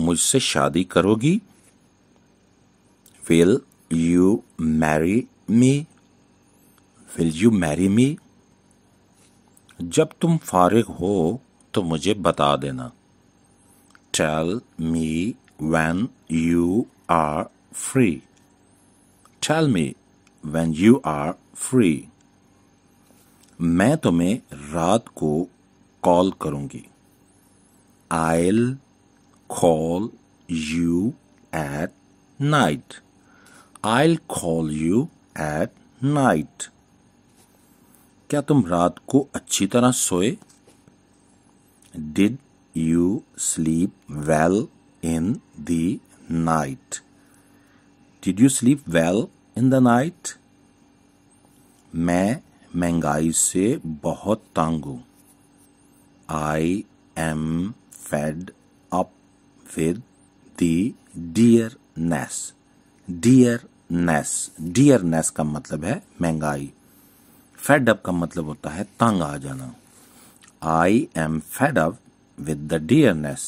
मुझसे शादी करोगी will you marry me will you marry me जब तुम फारिग हो तो मुझे बता देना tell me when you are free tell me when you are free मैं तुम्हें रात को कॉल करूंगी आई call you at night. I'll call you at night. क्या तुम रात को अच्छी तरह सोए Did you sleep well in the night? Did you sleep well in the night? मैं महंगाई से बहुत तंग हूं I am fed with the dearness dearness dearness का मतलब है महंगाई फेड अप का मतलब होता है तंग आ जाना I am fed up with the dearness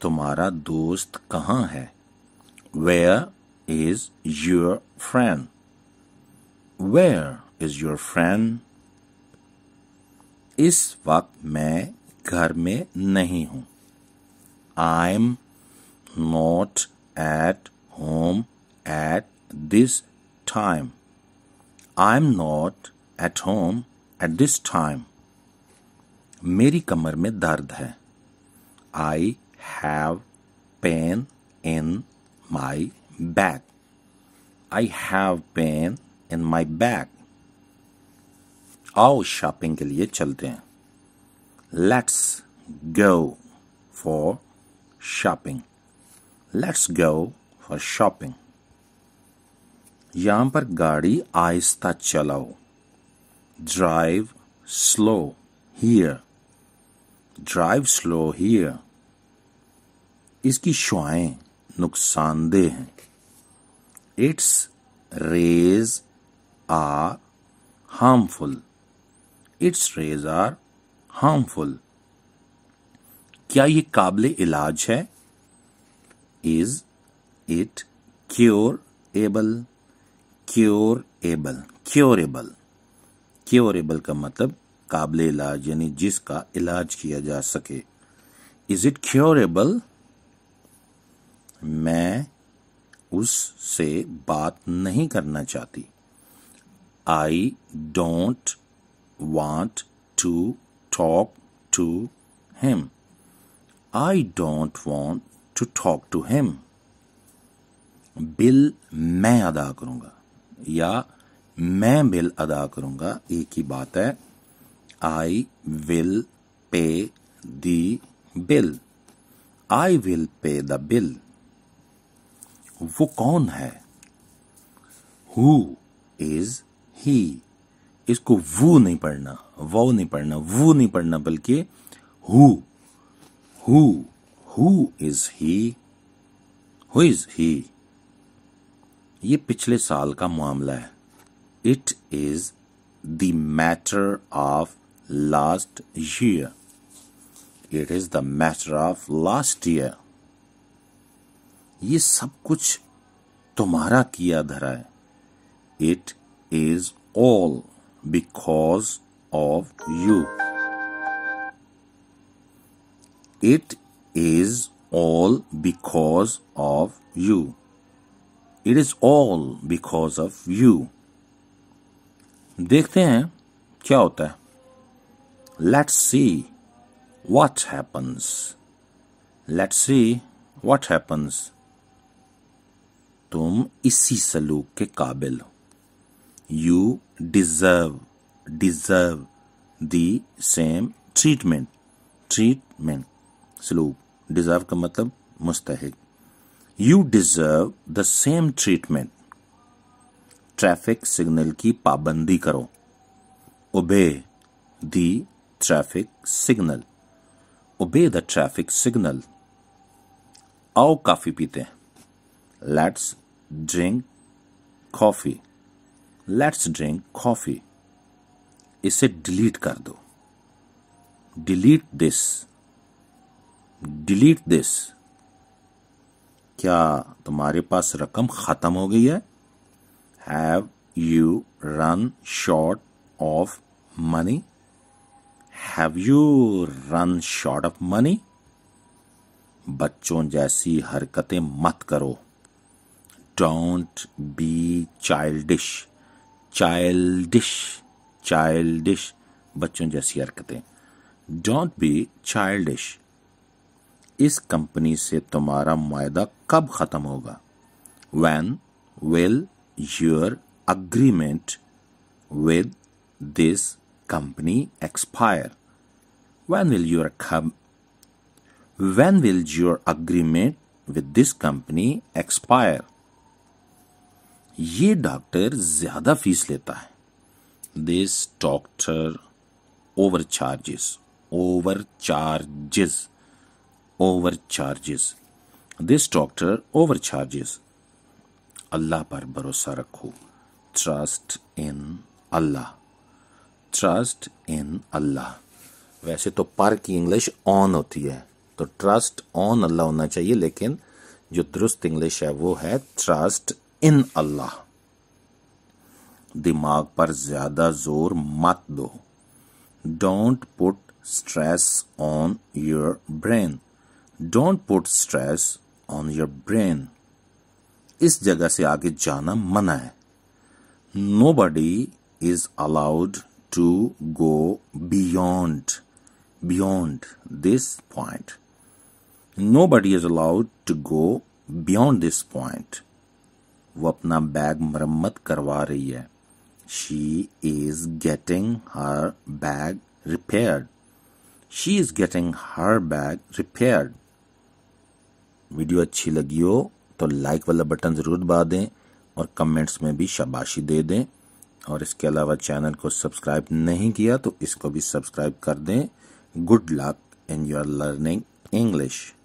तुम्हारा दोस्त कहाँ है where is your friend where is your friend इस वक्त मैं घर में नहीं हूं I'm not at home at this time. I'm not at home at this time. मेरी कमर में दर्द है I have pain in my back I have pain in my back आओ शॉपिंग के लिए चलते हैं let's go for shopping let's go for shopping यहां पर गाड़ी आहिस्ता चलाओ drive slow here drive slow here इसकी शुआएं नुकसानदेह हैं its rays are harmful its rays are harmful क्या ये काबिल इलाज है is it cure able cure able curable curable का मतलब काबिल इलाज यानी जिसका इलाज किया जा सके इज इट क्योरेबल मैं उससे बात नहीं करना चाहती I don't want to talk to him I don't want to talk to him. Bill मैं अदा करूंगा या मैं बिल अदा करूंगा एक ही बात है I will pay the bill I will pay the bill वो कौन है हु इज ही इसको वो नहीं पढ़ना वो नहीं पढ़ना वो नहीं पढ़ना बल्कि who Who? Who is he? Who is he? ये पिछले साल का मामला है it is the matter of last year it is the matter of last year ये सब कुछ तुम्हारा किया धरा है it is all because of you It is all because of you. It is all because of you. देखते हैं क्या होता है Let's see what happens. Let's see what happens. तुम इसी सलूक के काबिल हो you deserve deserve the same treatment treatment सलूब डिजर्व का मतलब मुस्तक you deserve the same treatment traffic signal की पाबंदी करो obey the traffic signal obey the traffic signal आओ काफी पीते हैं let's drink coffee let's drink coffee इसे डिलीट कर दो डिलीट दिस डिलीट दिस क्या तुम्हारे पास रकम खत्म हो गई है have you run short of money have you run short of money बच्चों जैसी हरकतें मत करो don't be childish childish childish बच्चों जैसी हरकतें डोंट बी चाइल्डिश इस कंपनी से तुम्हारा मायदा कब खत्म होगा when will your agreement with this company expire when will your when will your agreement with this company expire ये डॉक्टर ज्यादा फीस लेता है this doctor overcharges over charges overcharges. This doctor overcharges. अल्लाह पर भरोसा रखो trust in Allah trust in अल्लाह वैसे तो पर की इंग्लिश ऑन होती है तो ट्रस्ट ऑन अल्लाह होना चाहिए लेकिन जो दुरुस्त इंग्लिश है वो है ट्रस्ट इन अल्लाह दिमाग पर ज्यादा जोर मत दो don't put stress on your brain don't put stress on your brain इस जगह से आगे जाना मना है nobody is allowed to go beyond beyond this point nobody is allowed to go beyond this point वो अपना bag मरम्मत करवा रही है she is getting her bag repair she is getting her bag repaired video अच्छी लगी हो तो लाइक वाला बटन ज़रूर दबा दें और कमेंट्स में भी शाबाशी दे दें और इसके अलावा चैनल को सब्सक्राइब नहीं किया तो इसको भी सब्सक्राइब कर दें good luck in your learning English